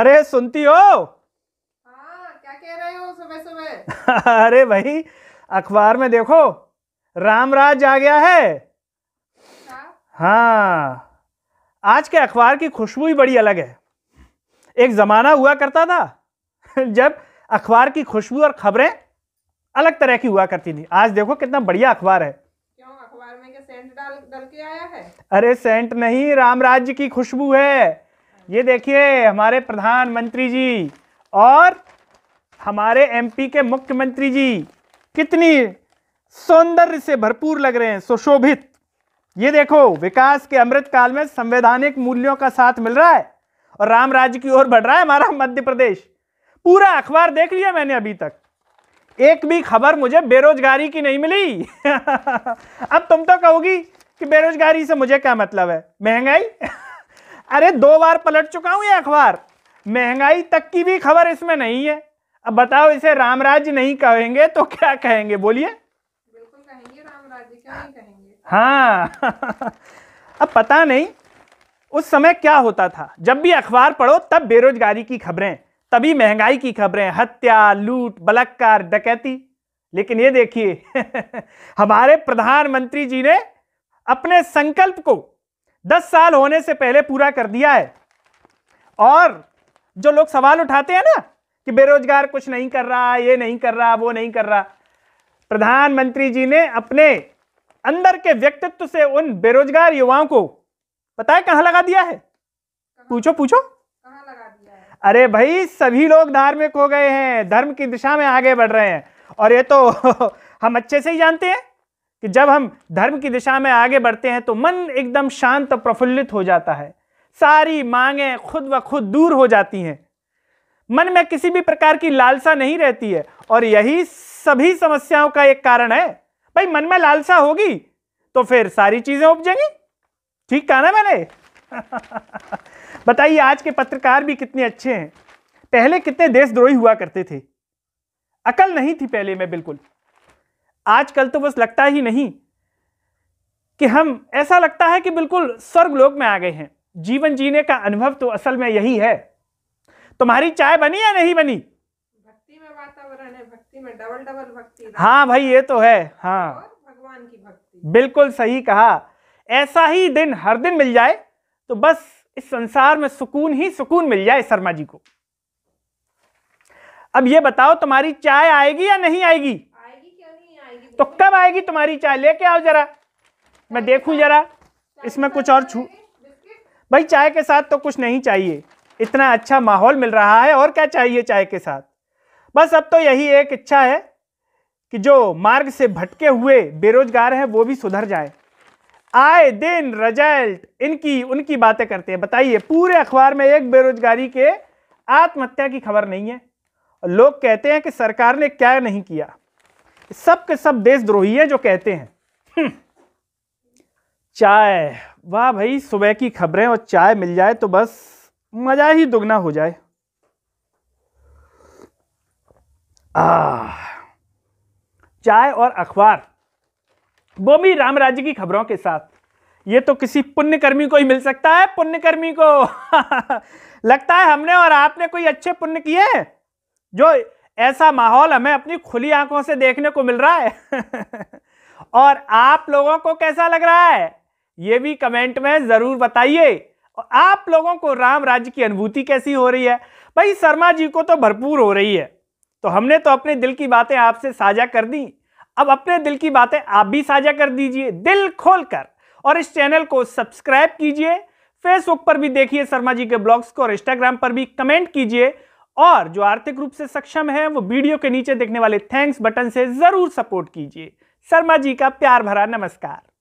अरे सुनती हो हाँ, क्या कह रहे हो सुबह सुबह अरे भाई अखबार में देखो रामराज आ गया है अच्छा। हाँ, आज के अखबार की खुशबू ही बड़ी अलग है एक जमाना हुआ करता था जब अखबार की खुशबू और खबरें अलग तरह की हुआ करती थी आज देखो कितना बढ़िया अखबार है क्यों अखबार में क्या सेंट डाल डाल के आया है अरे सेंट नहीं राम राज्य की खुशबू है ये देखिए हमारे प्रधानमंत्री जी और हमारे एमपी के मुख्यमंत्री जी कितनी सौंदर्य से भरपूर लग रहे हैं सुशोभित ये देखो विकास के अमृत काल में संवैधानिक मूल्यों का साथ मिल रहा है और राम राज्य की ओर बढ़ रहा है हमारा मध्य प्रदेश पूरा अखबार देख लिया मैंने अभी तक एक भी खबर मुझे बेरोजगारी की नहीं मिली अब तुम तो कहोगी कि बेरोजगारी से मुझे क्या मतलब है महंगाई अरे दो बार पलट चुका हूं ये अखबार महंगाई तक की भी खबर इसमें नहीं है अब बताओ इसे रामराज नहीं कहेंगे तो क्या कहेंगे बोलिए बिल्कुल कहेंगे कहेंगे हाँ अब पता नहीं उस समय क्या होता था जब भी अखबार पढ़ो तब बेरोजगारी की खबरें तभी महंगाई की खबरें हत्या लूट बलात्कार डकैती लेकिन ये देखिए हमारे प्रधानमंत्री जी ने अपने संकल्प को दस साल होने से पहले पूरा कर दिया है और जो लोग सवाल उठाते हैं ना कि बेरोजगार कुछ नहीं कर रहा ये नहीं कर रहा वो नहीं कर रहा प्रधानमंत्री जी ने अपने अंदर के व्यक्तित्व से उन बेरोजगार युवाओं को पता है कहां लगा दिया है पूछो पूछो अरे भाई सभी लोग धार्मिक हो गए हैं धर्म की दिशा में आगे बढ़ रहे हैं और ये तो हम अच्छे से ही जानते हैं कि जब हम धर्म की दिशा में आगे बढ़ते हैं तो मन एकदम शांत प्रफुल्लित हो जाता है सारी मांगें खुद व खुद दूर हो जाती हैं मन में किसी भी प्रकार की लालसा नहीं रहती है और यही सभी समस्याओं का एक कारण है भाई मन में लालसा होगी तो फिर सारी चीज़ें उपजेंगी ठीक कहा ना मैंने बताइए आज के पत्रकार भी कितने अच्छे हैं पहले कितने देशद्रोही हुआ करते थे अकल नहीं थी पहले में बिल्कुल आजकल तो बस लगता ही नहीं कि हम ऐसा लगता है कि बिल्कुल स्वर्ग लोक में आ गए हैं जीवन जीने का अनुभव तो असल में यही है तुम्हारी चाय बनी या नहीं बनी भक्ति में वातावरण है भक्ति में डबल डबल भक्ति हाँ भाई ये तो है हाँ भगवान की भक्ति बिल्कुल सही कहा ऐसा ही दिन हर दिन मिल जाए तो बस इस संसार में सुकून ही सुकून मिल जाए शर्मा जी को अब ये बताओ तुम्हारी चाय आएगी या नहीं आएगी तो कब आएगी तुम्हारी चाय लेके आओ जरा मैं देखूं जरा इसमें कुछ और छू भाई चाय के साथ तो कुछ नहीं चाहिए इतना अच्छा माहौल मिल रहा है और क्या चाहिए चाय के साथ बस अब तो यही एक इच्छा है कि जो मार्ग से भटके हुए बेरोजगार हैं वो भी सुधर जाए आए दिन रिजल्ट इनकी उनकी बातें करते हैं बताइए पूरे अखबार में एक बेरोजगारी के आत्महत्या की खबर नहीं है और लोग कहते हैं कि सरकार ने क्या नहीं किया सब के सब देशद्रोही है जो कहते हैं हम्म। चाय वाह भाई सुबह की खबरें और चाय मिल जाए तो बस मजा ही दुगना हो जाए आ चाय और अखबार वो भी राम राज्य की खबरों के साथ ये तो किसी पुण्यकर्मी को ही मिल सकता है पुण्यकर्मी को लगता है हमने और आपने कोई अच्छे पुण्य किए जो ऐसा माहौल हमें अपनी खुली आंखों से देखने को मिल रहा है और आप लोगों को कैसा लग रहा है ये भी कमेंट में ज़रूर बताइए आप लोगों को राम राज्य की अनुभूति कैसी हो रही है भाई शर्मा जी को तो भरपूर हो रही है तो हमने तो अपने दिल की बातें आपसे साझा कर दी अब अपने दिल की बातें आप भी साझा कर दीजिए दिल खोलकर और इस चैनल को सब्सक्राइब कीजिए फेसबुक पर भी देखिए शर्मा जी के ब्लॉग्स को और इंस्टाग्राम पर भी कमेंट कीजिए और जो आर्थिक रूप से सक्षम है वो वीडियो के नीचे देखने वाले थैंक्स बटन से जरूर सपोर्ट कीजिए शर्मा जी का प्यार भरा नमस्कार